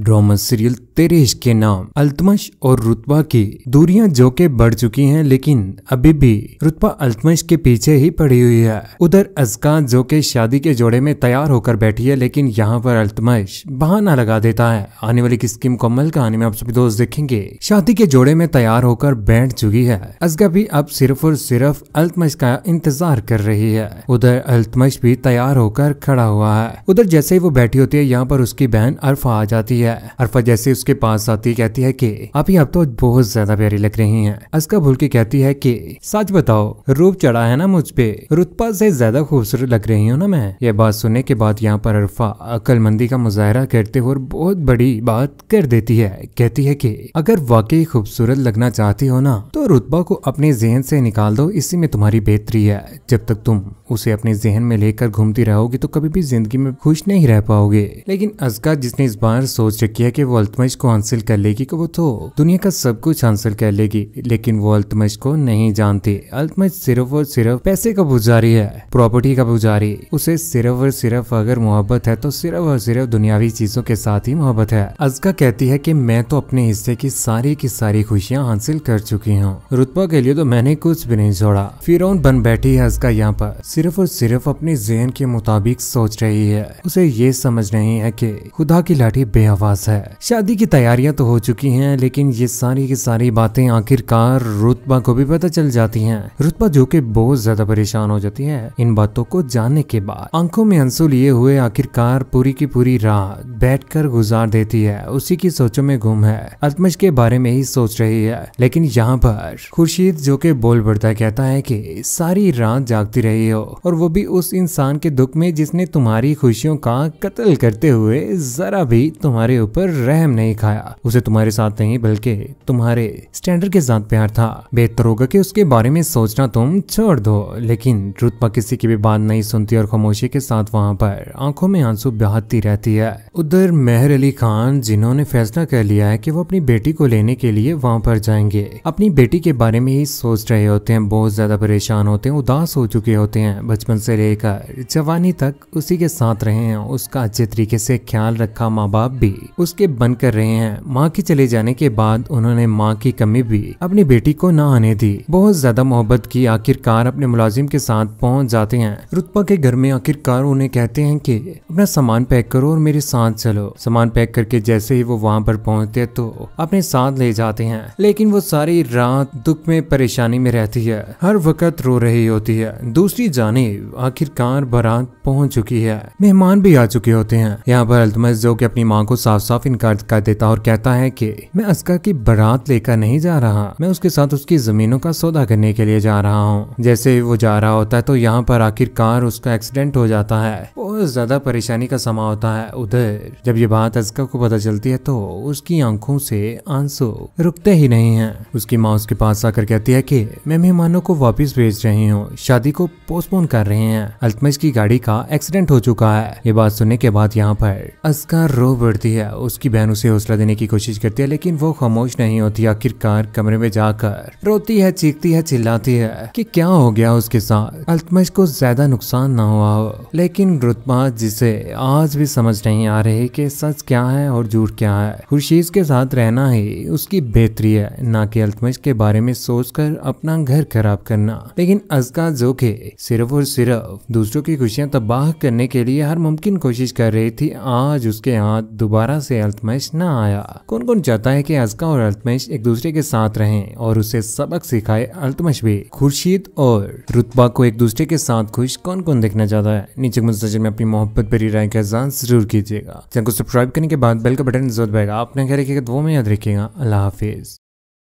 drama serial तेरे के नाम अल्तमश और रुतबा की दूरियां जो के बढ़ चुकी हैं लेकिन अभी भी रुतबा अल्तमश के पीछे ही पड़ी हुई है उधर अजका जो के शादी के जोड़े में तैयार होकर बैठी है लेकिन यहाँ पर अल्तमश बहाना लगा देता है आने वाली किसकी मुकम्मल कहानी में आप सभी दोस्त देखेंगे शादी के जोड़े में तैयार होकर बैठ चुकी है अजगा भी अब सिर्फ और सिर्फ अल्तमश का इंतजार कर रही है उधर अल्तमश भी तैयार होकर खड़ा हुआ है उधर जैसे ही वो बैठी होती है यहाँ पर उसकी बहन अर्फा आ जाती है है अरफा जैसे उसके पास आती कहती है की आप ही अब तो बहुत ज्यादा प्यारी लग रही है असका भूल के कहती है की सच बताओ रूप चढ़ा है ना मुझ पे रुतबा से ज्यादा खूबसूरत लग रही हूँ ना मैं ये बात सुनने के बाद यहाँ पर अरफा अकलमंदी का मुजाहरा करते हुए बहुत बड़ी बात कर देती है कहती है की अगर वाकई खूबसूरत लगना चाहती हो ना तो रुतबा को अपने जहन से निकाल दो इसी में तुम्हारी बेहतरी है जब तक तुम उसे अपने जहन में लेकर घूमती रहोगी तो कभी भी जिंदगी में खुश नहीं रह पाओगे लेकिन अजका जिसने इस बार सोच सोच रखी है कि वो अल्तमश को हासिल कर लेगी कि वो तो दुनिया का सब कुछ हासिल कर लेगी लेकिन वो अल्तमश को नहीं जानती अल्तमश सिर्फ और सिर्फ पैसे का पुजारी है प्रॉपर्टी का पुजारी उसे सिर्फ और सिर्फ अगर मोहब्बत है तो सिर्फ और सिर्फ दुनियावी चीजों के साथ ही मोहब्बत है अजका कहती है की मैं तो अपने हिस्से की सारी की सारी खुशियाँ हासिल कर चुकी हूँ रुतबा के लिए तो मैंने कुछ भी नहीं छोड़ा फिर बन बैठी है अजगा यहाँ पर सिर्फ और सिर्फ अपने जहन के मुताबिक सोच रही है उसे ये समझ नहीं है की खुदा की लाठी बेहवा आवाज़ है शादी की तैयारियां तो हो चुकी हैं लेकिन ये सारी की सारी बातें आखिरकार रुतबा को भी पता चल जाती हैं रुतबा जो कि बहुत ज्यादा परेशान हो जाती है इन बातों को जानने के बाद आंखों में हंसू लिए हुए आखिरकार पूरी की पूरी रात बैठ गुजार देती है उसी की सोचों में गुम है अतमश के बारे में ही सोच रही है लेकिन यहाँ पर खुर्शीद जो के बोल बढ़ता कहता है कि सारी रात जागती रही हो और वो भी उस इंसान के दुख में जिसने तुम्हारी खुशियों का कत्ल करते हुए जरा भी तुम्हारे तुम्हारे ऊपर रहम नहीं खाया उसे तुम्हारे साथ नहीं बल्कि तुम्हारे स्टैंडर्ड के साथ प्यार था बेहतर होगा की उसके बारे में सोचना तुम छोड़ दो लेकिन रुतबा किसी की भी बात नहीं सुनती और खामोशी के साथ वहाँ पर आंखों में आंसू बहाती रहती है उधर मेहर अली खान जिन्होंने फैसला कर लिया है कि वो अपनी बेटी को लेने के लिए वहाँ पर जाएंगे अपनी बेटी के बारे में ही सोच रहे होते हैं बहुत ज्यादा परेशान होते हैं उदास हो चुके होते हैं बचपन से लेकर जवानी तक उसी के साथ रहे हैं उसका अच्छे तरीके से ख्याल रखा माँ बाप भी उसके बंद कर रहे हैं माँ के चले जाने के बाद उन्होंने माँ की कमी भी अपनी बेटी को न आने दी बहुत ज्यादा मोहब्बत की आखिरकार अपने मुलाजिम के साथ पहुँच जाते हैं रुतबा के घर में आखिरकार उन्हें कहते हैं की अपना सामान पैक करो और मेरे साथ चलो सामान पैक करके जैसे ही वो वहाँ पर पहुँचते तो अपने साथ ले जाते हैं लेकिन वो सारी रात दुख में परेशानी में रहती है हर वक्त रो रही होती है दूसरी जाने आखिरकार बारात पहुंच चुकी है मेहमान भी आ चुके होते हैं यहाँ पर अल्तमस जो कि अपनी माँ को साथ साफ साफ इनकार कर देता और कहता है कि मैं अस्कर की बारात लेकर नहीं जा रहा मैं उसके साथ उसकी जमीनों का सौदा करने के लिए जा रहा हूँ जैसे वो जा रहा होता है तो यहाँ पर आखिरकार उसका एक्सीडेंट हो जाता है बहुत ज्यादा परेशानी का समा होता है उधर जब ये बात अस्कर को पता चलती है तो उसकी आंखों से आंसू रुकते ही नहीं है उसकी माँ उसके पास आकर कहती है की मैं मेहमानों को वापिस भेज रही हूँ शादी को पोस्टपोन कर रहे हैं अल्तमश की गाड़ी का एक्सीडेंट हो चुका है ये बात सुनने के बाद यहाँ पर अस्कर रो बढ़ती है है उसकी बहन उसे हौसला देने की कोशिश करती है लेकिन वो खामोश नहीं होती आखिरकार कमरे में जाकर रोती है चीखती है चिल्लाती है कि क्या हो गया उसके साथ अल्तमश को ज्यादा नुकसान ना हुआ हो लेकिन रुतमा जिसे आज भी समझ नहीं आ रही कि सच क्या है और झूठ क्या है खुर्शीद के साथ रहना ही उसकी बेहतरी है ना कि अल्तमश के बारे में सोचकर अपना घर खराब करना लेकिन अजका जोखे सिर्फ और सिर्फ दूसरों की खुशियां तबाह करने के लिए हर मुमकिन कोशिश कर रही थी आज उसके हाथ दोबारा दोबारा से अल्तमश न आया कौन कौन चाहता है कि अजका और अल्तमश एक दूसरे के साथ रहें और उसे सबक सिखाए अल्तमश भी खुर्शीद और रुतबा को एक दूसरे के साथ खुश कौन कौन देखना चाहता है नीचे मुस्तर में अपनी मोहब्बत भरी राय का एजान जरूर कीजिएगा चैनल को सब्सक्राइब करने के बाद बेल का बटन जरूर पाएगा आपने क्या रखिएगा दो में याद रखिएगा अल्लाह हाफिज